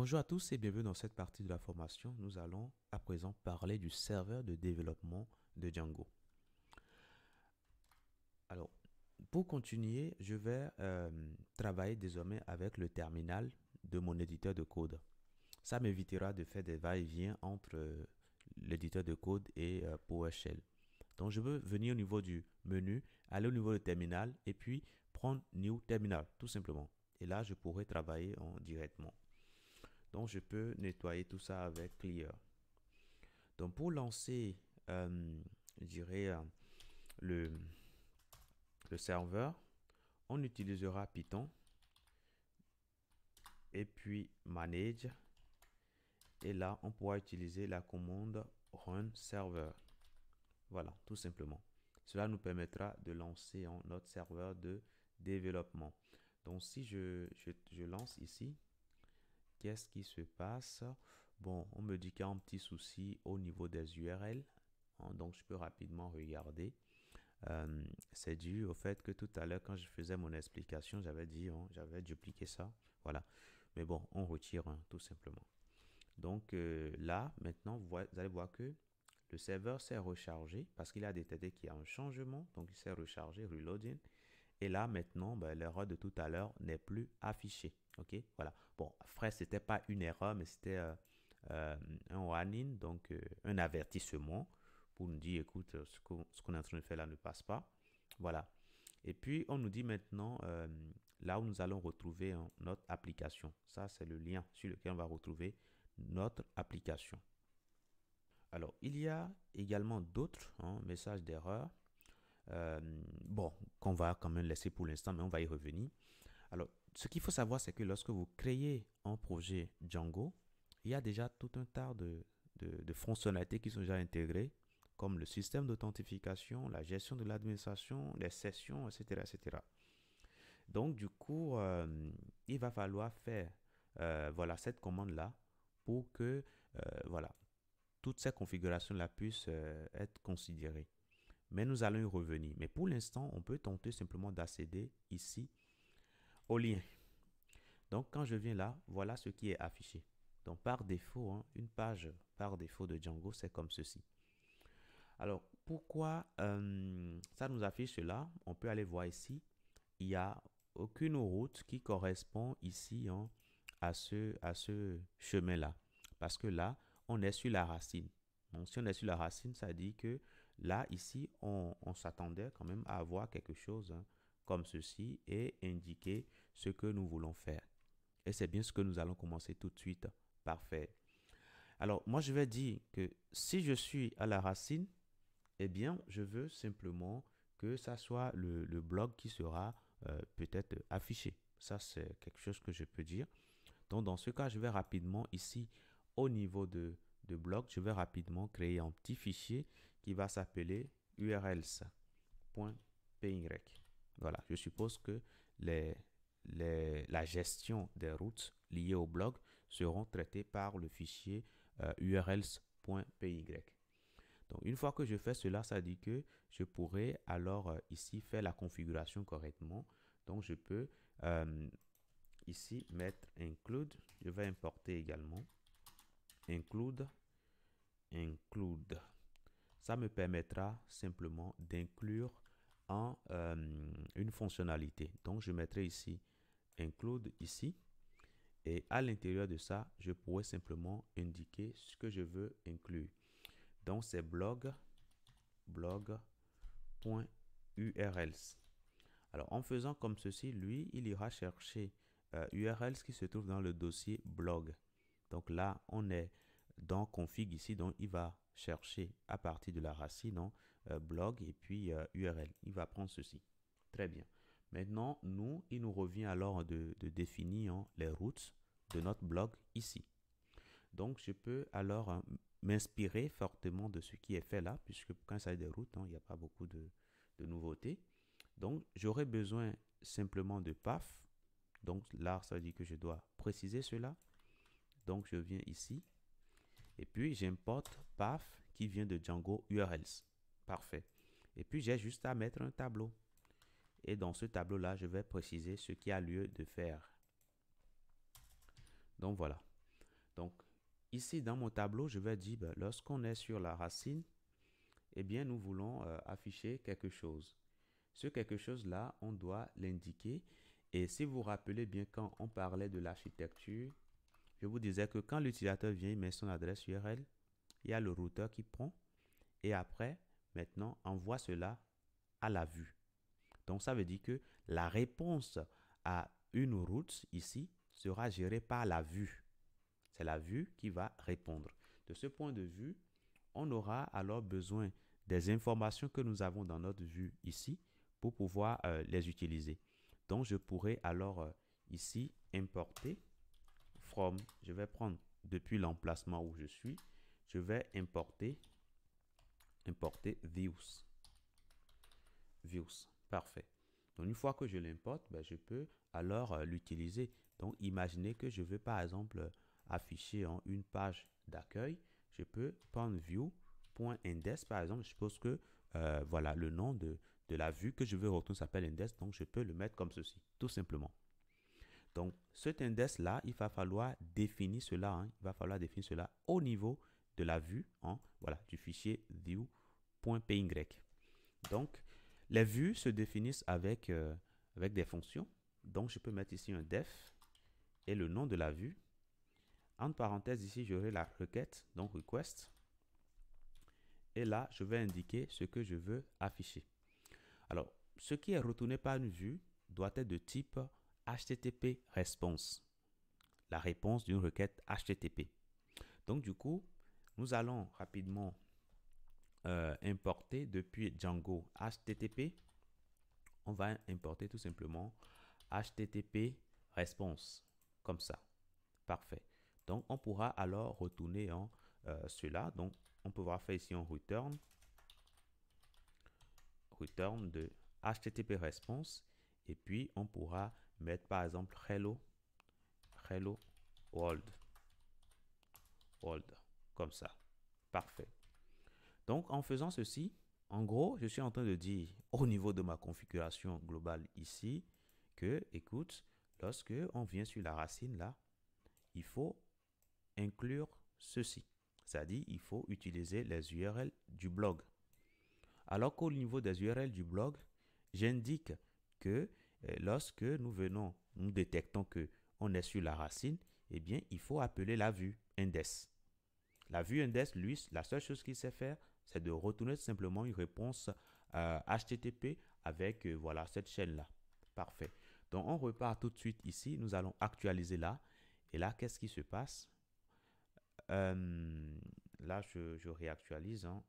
Bonjour à tous et bienvenue dans cette partie de la formation. Nous allons à présent parler du serveur de développement de Django. Alors, pour continuer, je vais euh, travailler désormais avec le terminal de mon éditeur de code. Ça m'évitera de faire des va-et-vient entre euh, l'éditeur de code et euh, PowerShell. Donc, je veux venir au niveau du menu, aller au niveau du terminal et puis prendre New Terminal, tout simplement. Et là, je pourrai travailler en directement. Donc, je peux nettoyer tout ça avec Clear. Donc, pour lancer, euh, je dirais, euh, le, le serveur, on utilisera Python et puis Manage. Et là, on pourra utiliser la commande Run Server. Voilà, tout simplement. Cela nous permettra de lancer notre serveur de développement. Donc, si je lance ici, Qu'est-ce qui se passe Bon, on me dit qu'il y a un petit souci au niveau des URL. Hein, donc, je peux rapidement regarder. Euh, c'est dû au fait que tout à l'heure, quand je faisais mon explication, j'avais dit, hein, j'avais dupliqué ça. Voilà. Mais bon, on retire hein, tout simplement. Donc euh, là, maintenant, vous, vous, allez voir que le serveur s'est rechargé parce qu'il a détecté qu'il y a un changement. Donc, il s'est rechargé, reloading. Et là, maintenant, ben, l'erreur de tout à l'heure n'est plus affichée. OK Voilà. Bon, après, ce n'était pas une erreur, mais c'était euh, euh, un warning, donc euh, un avertissement pour nous dire, écoute, ce qu'on est en train de faire là ne passe pas. Voilà. Et puis, on nous dit maintenant là où nous allons retrouver notre application. Ça, c'est le lien sur lequel on va retrouver notre application. Alors, il y a également d'autres hein, messages d'erreur euh, bon, qu'on va quand même laisser pour l'instant, mais on va y revenir. Alors, ce qu'il faut savoir, c'est que lorsque vous créez un projet Django, il y a déjà tout un tas de, de, fonctionnalités qui sont déjà intégrées, comme le système d'authentification, la gestion de l'administration, les sessions, etc. etc. Donc, du coup, euh, il va falloir faire euh, voilà, cette commande-là pour que voilà, toutes ces configurations-là puissent être considérées mais nous allons y revenir. Mais pour l'instant, on peut tenter simplement d'accéder ici au lien. Donc, quand je viens là, voilà ce qui est affiché. Donc, par défaut, hein, une page par défaut de Django, c'est comme ceci. Alors, pourquoi euh, ça nous affiche cela On peut aller voir ici. Il n'y a aucune route qui correspond ici hein, à ce, à ce chemin-là. Parce que là, on est sur la racine. Donc, si on est sur la racine, ça dit que Là, ici, on, s'attendait quand même à avoir quelque chose hein, comme ceci et indiquer ce que nous voulons faire. Et c'est bien ce que nous allons commencer tout de suite par faire. Alors, moi, je vais dire que si je suis à la racine, eh bien, je veux simplement que ça soit le, blog qui sera euh, peut-être affiché. Ça, c'est quelque chose que je peux dire. Donc, dans ce cas, je vais rapidement ici, au niveau de de bloc, je vais rapidement créer un petit fichier qui va s'appeler urls.py. Voilà, je suppose que les, la gestion des routes liées au blog seront traitées par le fichier urls.py. Euh, Donc, une fois que je fais cela, ça dit que je pourrais alors euh, ici faire la configuration correctement. Donc, je peux euh, ici mettre include. Je vais importer également Include, include. Ça me permettra simplement d'inclure en euh, une fonctionnalité. Donc, je mettrai ici include ici. Et à l'intérieur de ça, je pourrais simplement indiquer ce que je veux inclure. Donc, c'est blog, blog.urls. Alors, en faisant comme ceci, lui, il ira chercher URLs euh, qui se trouve dans le dossier blog. Donc là, on est dans config ici, donc il va chercher à partir de la racine, non euh, blog et puis URL. Euh, il va prendre ceci. Très bien. Maintenant, nous, il nous revient alors de, définir les routes de notre blog ici. Donc, je peux alors euh, m'inspirer fortement de ce qui est fait là, puisque quand ça a des routes, hein, il n'y a pas beaucoup de, nouveautés. Donc, j'aurai besoin simplement de PAF. Donc, là, ça dit que je dois préciser cela. Donc, je viens ici et puis, j'importe PAF qui vient de Django URLs. Parfait. Et puis, j'ai juste à mettre un tableau. Et dans ce tableau-là, je vais préciser ce qui a lieu de faire. Donc, voilà. Donc, ici, dans mon tableau, je vais dire, ben, lorsqu'on est sur la racine, eh bien, nous voulons euh, afficher quelque chose. Ce quelque chose-là, on doit l'indiquer. Et si vous vous rappelez bien quand on parlait de l'architecture, je vous disais que quand l'utilisateur vient, il met son adresse URL, il y a le routeur qui prend et après, maintenant, envoie cela à la vue. Donc, ça veut dire que la réponse à une route ici sera gérée par la vue. C'est la vue qui va répondre. De ce point de vue, on aura alors besoin des informations que nous avons dans notre vue ici pour pouvoir euh, les utiliser. Donc, je pourrais alors euh, ici importer je vais prendre depuis l'emplacement où je suis, je vais importer, importer views. Views, parfait. Donc une fois que je l'importe, ben, je peux alors euh, l'utiliser. Donc imaginez que je veux par exemple afficher en une page d'accueil, je peux prendre view.index par exemple, je suppose que euh, voilà le nom de, la vue que je veux retourner s'appelle index, donc je peux le mettre comme ceci, tout simplement. Donc, cet index-là, il va falloir définir cela. Hein. il va falloir définir cela au niveau de la vue hein. voilà, du fichier view.py. Donc, les vues se définissent avec, euh, avec des fonctions. Donc, je peux mettre ici un def et le nom de la vue. En parenthèse, ici, j'aurai la requête, donc request. Et là, je vais indiquer ce que je veux afficher. Alors, ce qui est retourné par une vue doit être de type HTTP response, la réponse d'une requête HTTP. Donc du coup, nous allons rapidement euh, importer depuis Django HTTP. On va importer tout simplement HTTP response, comme ça. Parfait. Donc on pourra alors retourner en euh, cela. Donc on pourra faire ici en return return de HTTP response et puis on pourra mettre par exemple hello, hello world, world, comme ça. Parfait. Donc en faisant ceci, en gros, je suis en train de dire au niveau de ma configuration globale ici que, écoute, lorsque on vient sur la racine là, il faut inclure ceci. C'est-à-dire, il faut utiliser les URL du blog. Alors qu'au niveau des URL du blog, j'indique que euh, lorsque nous venons, nous détectons que on est sur la racine, eh bien, il faut appeler la vue index. La vue index, lui, la seule chose qu'il sait faire, c'est de retourner simplement une réponse HTTP euh, avec euh, voilà cette chaîne-là. Parfait. Donc, on repart tout de suite ici. Nous allons actualiser là. Et là, qu'est-ce qui se passe Là, je, je réactualise. Hein.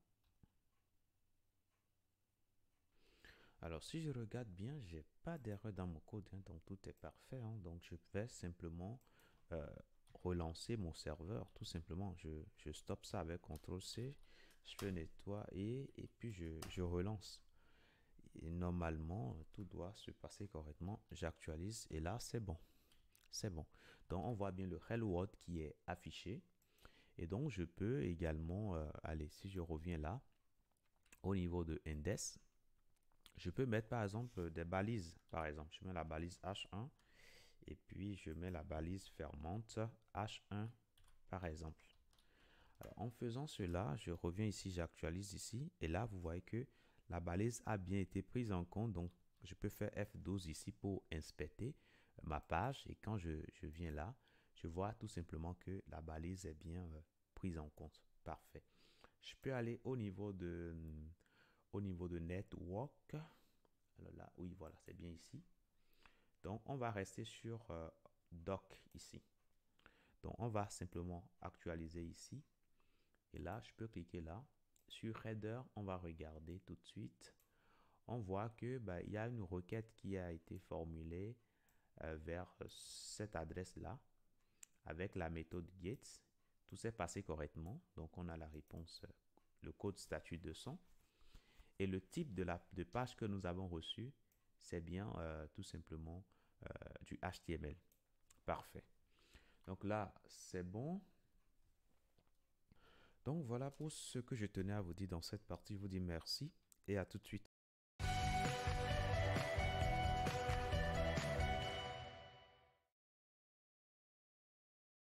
Alors, si je regarde bien, je n'ai pas d'erreur dans mon code, hein, donc tout est parfait. Hein. donc, je vais simplement euh, relancer mon serveur, tout simplement. Je, stoppe ça avec CTRL-C, je fais nettoyer et puis je, relance. Et normalement, tout doit se passer correctement. J'actualise et là, c'est bon. C'est bon. Donc, on voit bien le Hello World qui est affiché. Et donc, je peux également, euh, aller si je reviens là, au niveau de Index, je peux mettre par exemple euh, des balises. Par exemple, je mets la balise H1 et puis je mets la balise fermante H1 par exemple. en faisant cela, je reviens ici, j'actualise ici et là vous voyez que la balise a bien été prise en compte. Donc je peux faire F12 ici pour inspecter ma page et quand je, viens là, je vois tout simplement que la balise est bien euh, prise en compte. Parfait. Je peux aller au niveau de hum, au niveau de Network. là, oui, voilà, c'est bien ici. Donc, on va rester sur euh, Doc ici. Donc, on va simplement actualiser ici. Et là, je peux cliquer là. Sur Header, on va regarder tout de suite. On voit que bah, il y a une requête qui a été formulée euh, vers euh, cette adresse-là avec la méthode gates Tout s'est passé correctement. Donc, on a la réponse, le code statut 200. Et le type de, la, de page que nous avons reçu, c'est bien euh, tout simplement euh, du HTML. Parfait. Donc là, c'est bon. Donc voilà pour ce que je tenais à vous dire dans cette partie. Je vous dis merci et à tout de suite.